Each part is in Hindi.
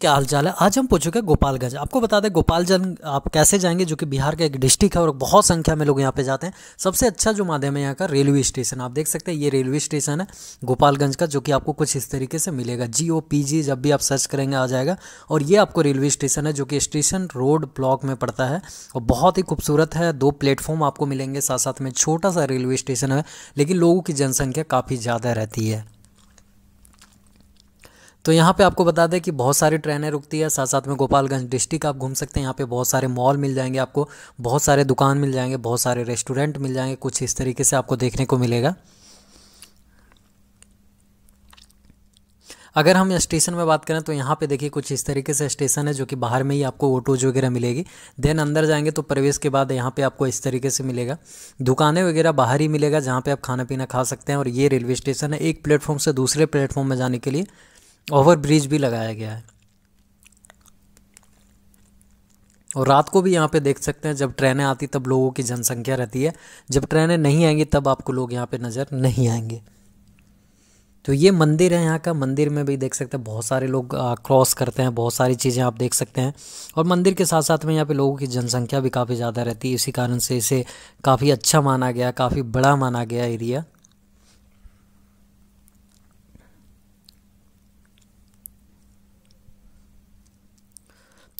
क्या हाल चाल है आज हम पूछोगे गोपालगंज आपको बता दें गोपालगंज आप कैसे जाएंगे जो कि बिहार का एक डिस्ट्रिक्ट है और बहुत संख्या में लोग यहाँ पे जाते हैं सबसे अच्छा जो माध्यम है यहाँ का रेलवे स्टेशन आप देख सकते हैं ये रेलवे स्टेशन है गोपालगंज का जो कि आपको कुछ इस तरीके से मिलेगा जी ओ पी जी जब भी आप सर्च करेंगे आ जाएगा और ये आपको रेलवे स्टेशन है जो कि स्टेशन रोड ब्लॉक में पड़ता है और बहुत ही खूबसूरत है दो प्लेटफॉर्म आपको मिलेंगे साथ साथ में छोटा सा रेलवे स्टेशन है लेकिन लोगों की जनसंख्या काफ़ी ज़्यादा रहती है तो यहाँ पे आपको बता दें कि बहुत सारी ट्रेनें रुकती है साथ साथ में गोपालगंज डिस्ट्रिक्ट आप घूम सकते हैं यहाँ पे बहुत सारे मॉल मिल जाएंगे आपको बहुत सारे दुकान मिल जाएंगे बहुत सारे रेस्टोरेंट मिल जाएंगे कुछ इस तरीके से आपको देखने को मिलेगा अगर हम स्टेशन में बात करें तो यहाँ पे देखिए कुछ इस तरीके से स्टेशन है जो कि बाहर में ही आपको ऑटोज वगैरह मिलेगी देन अंदर जाएंगे तो प्रवेश के बाद यहाँ पे आपको इस तरीके से मिलेगा दुकानें वगैरह बाहर ही मिलेगा जहाँ पे आप खाना पीना खा सकते हैं और ये रेलवे स्टेशन है एक प्लेटफॉर्म से दूसरे प्लेटफॉर्म में जाने के लिए ओवर ब्रिज भी लगाया गया है और रात को भी यहाँ पे देख सकते हैं जब ट्रेनें आती तब लोगों की जनसंख्या रहती है जब ट्रेनें नहीं आएंगी तब आपको लोग यहाँ पे नज़र नहीं आएंगे तो ये मंदिर है यहाँ का मंदिर में भी देख सकते हैं बहुत सारे लोग क्रॉस करते हैं बहुत सारी चीज़ें आप देख सकते हैं और मंदिर के साथ साथ में यहाँ पे लोगों की जनसंख्या भी काफ़ी ज़्यादा रहती है इसी कारण से इसे काफ़ी अच्छा माना गया काफ़ी बड़ा माना गया एरिया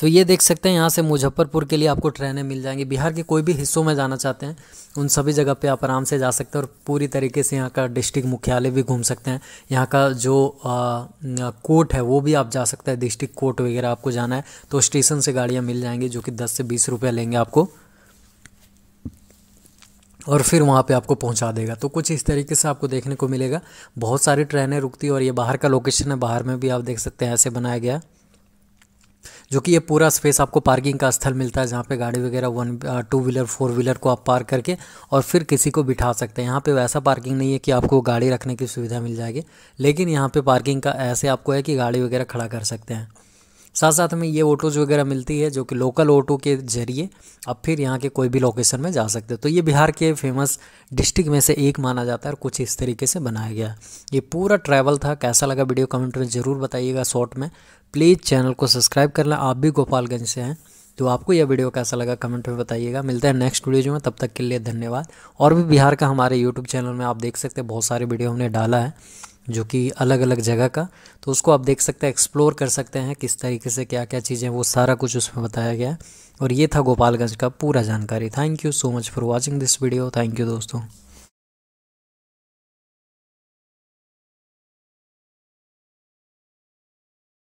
तो ये देख सकते हैं यहाँ से मुजफ्फरपुर के लिए आपको ट्रेनें मिल जाएंगी बिहार के कोई भी हिस्सों में जाना चाहते हैं उन सभी जगह पे आप आराम से जा सकते हैं और पूरी तरीके से यहाँ का डिस्ट्रिक्ट मुख्यालय भी घूम सकते हैं यहाँ का जो आ, कोर्ट है वो भी आप जा सकते हैं डिस्ट्रिक्ट कोर्ट वगैरह आपको जाना है तो स्टेशन से गाड़ियाँ मिल जाएंगी जो कि दस से बीस रुपये लेंगे आपको और फिर वहाँ पे आपको पहुँचा देगा तो कुछ इस तरीके से आपको देखने को मिलेगा बहुत सारी ट्रेनें रुकती और ये बाहर का लोकेशन है बाहर में भी आप देख सकते हैं ऐसे बनाया गया है जो कि ये पूरा स्पेस आपको पार्किंग का स्थल मिलता है जहाँ पे गाड़ी वगैरह one two wheeler four wheeler को आप पार्क करके और फिर किसी को बिठा सकते हैं यहाँ पे वैसा पार्किंग नहीं है कि आपको गाड़ी रखने की सुविधा मिल जाएगी लेकिन यहाँ पे पार्किंग का ऐसे आपको है कि गाड़ी वगैरह खड़ा कर सकते हैं साथ साथ हमें ये ऑटोज़ वगैरह मिलती है जो कि लोकल ऑटो के जरिए आप फिर यहाँ के कोई भी लोकेशन में जा सकते हो तो ये बिहार के फेमस डिस्ट्रिक्ट में से एक माना जाता है और कुछ इस तरीके से बनाया गया ये पूरा ट्रैवल था कैसा लगा वीडियो कमेंट में ज़रूर बताइएगा शॉर्ट में प्लीज़ चैनल को सब्सक्राइब कर लें आप भी गोपालगंज से हैं तो आपको यह वीडियो कैसा लगा कमेंट में बताइएगा मिलते हैं नेक्स्ट वीडियो में तब तक के लिए धन्यवाद और भी बिहार का हमारे यूट्यूब चैनल में आप देख सकते हैं बहुत सारे वीडियो हमने डाला है जो कि अलग अलग जगह का तो उसको आप देख सकते हैं एक्सप्लोर कर सकते हैं किस तरीके से क्या क्या चीज़ें वो सारा कुछ उसमें बताया गया है और ये था गोपालगंज का पूरा जानकारी thank you so much for watching this video thank you दोस्तों